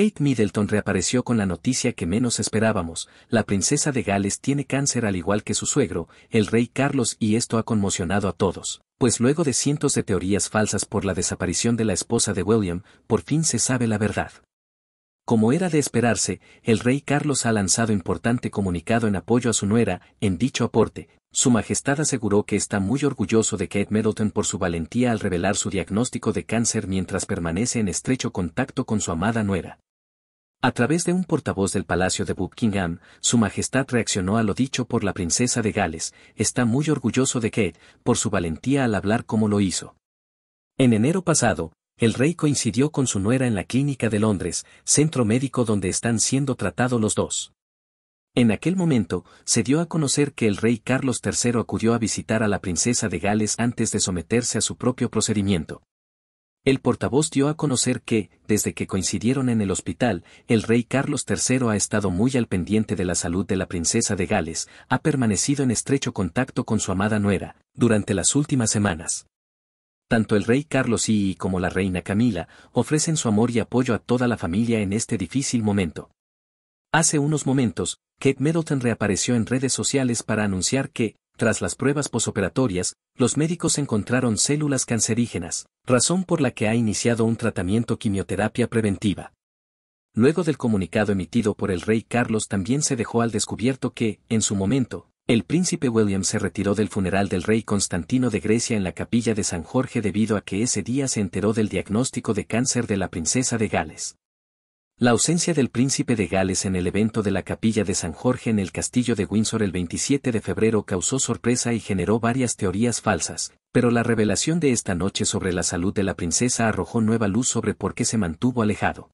Kate Middleton reapareció con la noticia que menos esperábamos, la princesa de Gales tiene cáncer al igual que su suegro, el rey Carlos y esto ha conmocionado a todos, pues luego de cientos de teorías falsas por la desaparición de la esposa de William, por fin se sabe la verdad. Como era de esperarse, el rey Carlos ha lanzado importante comunicado en apoyo a su nuera, en dicho aporte, su Majestad aseguró que está muy orgulloso de Kate Middleton por su valentía al revelar su diagnóstico de cáncer mientras permanece en estrecho contacto con su amada nuera. A través de un portavoz del Palacio de Buckingham, Su Majestad reaccionó a lo dicho por la princesa de Gales, está muy orgulloso de Kate, por su valentía al hablar como lo hizo. En enero pasado, el rey coincidió con su nuera en la clínica de Londres, centro médico donde están siendo tratados los dos. En aquel momento, se dio a conocer que el rey Carlos III acudió a visitar a la princesa de Gales antes de someterse a su propio procedimiento. El portavoz dio a conocer que, desde que coincidieron en el hospital, el rey Carlos III ha estado muy al pendiente de la salud de la princesa de Gales, ha permanecido en estrecho contacto con su amada nuera, durante las últimas semanas. Tanto el rey Carlos III como la reina Camila ofrecen su amor y apoyo a toda la familia en este difícil momento. Hace unos momentos, Kate Middleton reapareció en redes sociales para anunciar que, tras las pruebas posoperatorias, los médicos encontraron células cancerígenas, razón por la que ha iniciado un tratamiento quimioterapia preventiva. Luego del comunicado emitido por el rey Carlos también se dejó al descubierto que, en su momento, el príncipe William se retiró del funeral del rey Constantino de Grecia en la capilla de San Jorge debido a que ese día se enteró del diagnóstico de cáncer de la princesa de Gales. La ausencia del príncipe de Gales en el evento de la capilla de San Jorge en el castillo de Windsor el 27 de febrero causó sorpresa y generó varias teorías falsas, pero la revelación de esta noche sobre la salud de la princesa arrojó nueva luz sobre por qué se mantuvo alejado.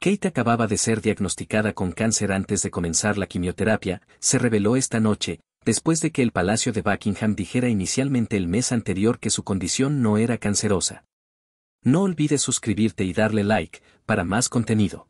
Kate acababa de ser diagnosticada con cáncer antes de comenzar la quimioterapia, se reveló esta noche, después de que el Palacio de Buckingham dijera inicialmente el mes anterior que su condición no era cancerosa. No olvides suscribirte y darle like para más contenido.